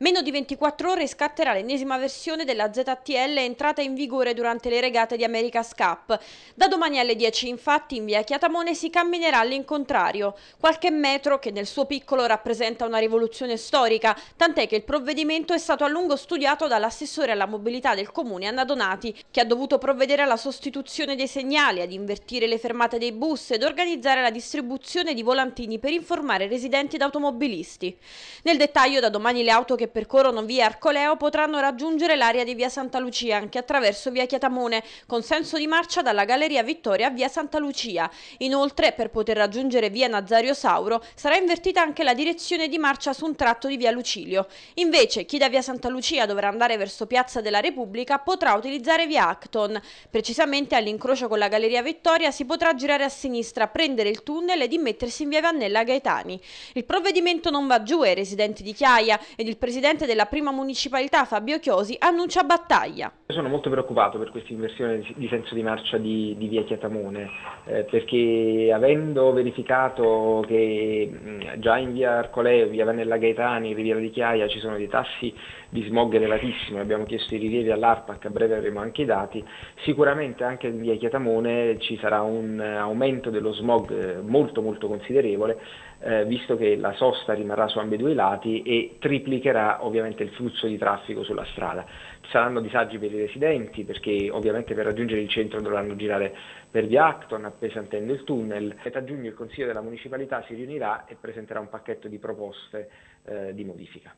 Meno di 24 ore scatterà l'ennesima versione della ZTL entrata in vigore durante le regate di America's Cup. Da domani alle 10 infatti in via Chiatamone si camminerà all'incontrario, qualche metro che nel suo piccolo rappresenta una rivoluzione storica, tant'è che il provvedimento è stato a lungo studiato dall'assessore alla mobilità del comune Anna Donati, che ha dovuto provvedere alla sostituzione dei segnali, ad invertire le fermate dei bus ed organizzare la distribuzione di volantini per informare residenti ed automobilisti. Nel dettaglio da domani le auto che percorrono via Arcoleo potranno raggiungere l'area di via Santa Lucia anche attraverso via Chiatamone, con senso di marcia dalla Galleria Vittoria a via Santa Lucia. Inoltre, per poter raggiungere via Nazario Sauro, sarà invertita anche la direzione di marcia su un tratto di via Lucilio. Invece, chi da via Santa Lucia dovrà andare verso piazza della Repubblica potrà utilizzare via Acton. Precisamente all'incrocio con la Galleria Vittoria si potrà girare a sinistra, prendere il tunnel ed immettersi in via Vannella Gaetani. Il provvedimento non va giù ai eh, residenti di Chiaia ed il presidente presidente della prima municipalità Fabio Chiosi annuncia battaglia. Sono molto preoccupato per questa inversione di senso di marcia di, di via Chiatamone eh, perché avendo verificato che mh, già in via Arcoleo, via Vanella Gaetani, Riviera di Chiaia ci sono dei tassi di smog elevatissimi, abbiamo chiesto i rilievi all'ARPAC, a breve avremo anche i dati, sicuramente anche in via Chiatamone ci sarà un eh, aumento dello smog eh, molto molto considerevole eh, visto che la sosta rimarrà su ambedue i lati e triplicherà ovviamente il flusso di traffico sulla strada. Ci saranno disagi per i residenti perché ovviamente per raggiungere il centro dovranno girare per via Acton appesantendo il tunnel. A metà giugno il Consiglio della Municipalità si riunirà e presenterà un pacchetto di proposte eh, di modifica.